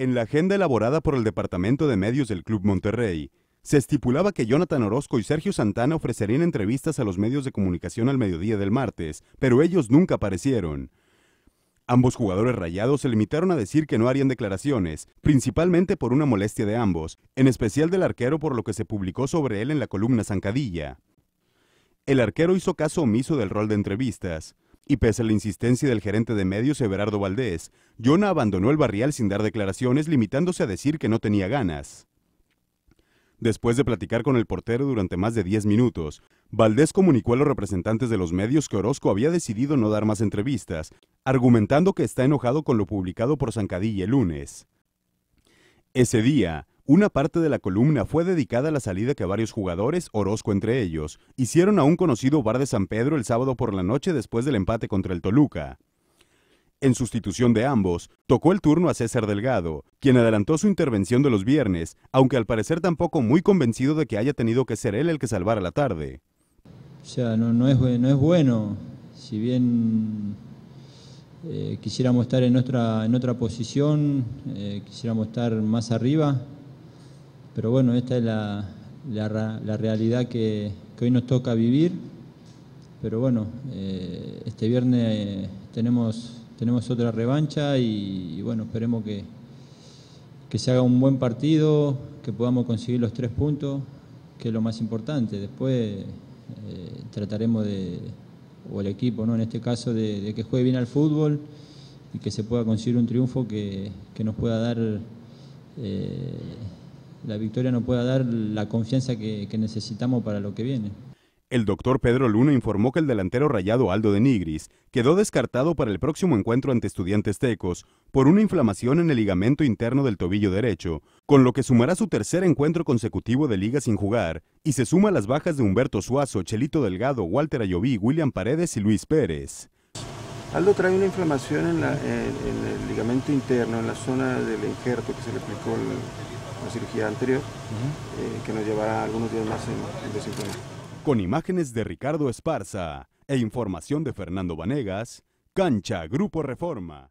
En la agenda elaborada por el Departamento de Medios del Club Monterrey, se estipulaba que Jonathan Orozco y Sergio Santana ofrecerían entrevistas a los medios de comunicación al mediodía del martes, pero ellos nunca aparecieron. Ambos jugadores rayados se limitaron a decir que no harían declaraciones, principalmente por una molestia de ambos, en especial del arquero por lo que se publicó sobre él en la columna Zancadilla. El arquero hizo caso omiso del rol de entrevistas, y pese a la insistencia del gerente de medios Everardo Valdés, Jonah abandonó el barrial sin dar declaraciones, limitándose a decir que no tenía ganas. Después de platicar con el portero durante más de 10 minutos, Valdés comunicó a los representantes de los medios que Orozco había decidido no dar más entrevistas, argumentando que está enojado con lo publicado por Zancadilla el lunes. Ese día, una parte de la columna fue dedicada a la salida que varios jugadores, Orozco entre ellos, hicieron a un conocido bar de San Pedro el sábado por la noche después del empate contra el Toluca. En sustitución de ambos, tocó el turno a César Delgado, quien adelantó su intervención de los viernes, aunque al parecer tampoco muy convencido de que haya tenido que ser él el que salvara la tarde. O sea, no, es, bueno, si bien eh, quisiéramos estar en, en otra posición, eh, quisiéramos estar más arriba, pero bueno, esta es la, realidad que, hoy nos toca vivir. Pero bueno, eh, este viernes eh, tenemos, tenemos otra revancha y, bueno, esperemos que, que se haga un buen partido, que podamos conseguir los tres puntos, que es lo más importante. Después eh, trataremos de, o el equipo, ¿no? en este caso, de, que juegue bien al fútbol y que se pueda conseguir un triunfo que, nos pueda dar la victoria no pueda dar la confianza que, necesitamos para lo que viene. El doctor Pedro Luna informó que el delantero rayado Aldo de Nigris quedó descartado para el próximo encuentro ante estudiantes tecos por una inflamación en el ligamento interno del tobillo derecho, con lo que sumará su tercer encuentro consecutivo de liga sin jugar, y se suma a las bajas de Humberto Suazo, Chelito Delgado, Walter Ayoví, William Paredes y Luis Pérez. Aldo trae una inflamación en, el ligamento interno, en la zona del injerto que se le aplicó el, una cirugía anterior, eh, que nos llevará algunos días más en, en Con imágenes de Ricardo Esparza e información de Fernando Vanegas, Cancha Grupo Reforma.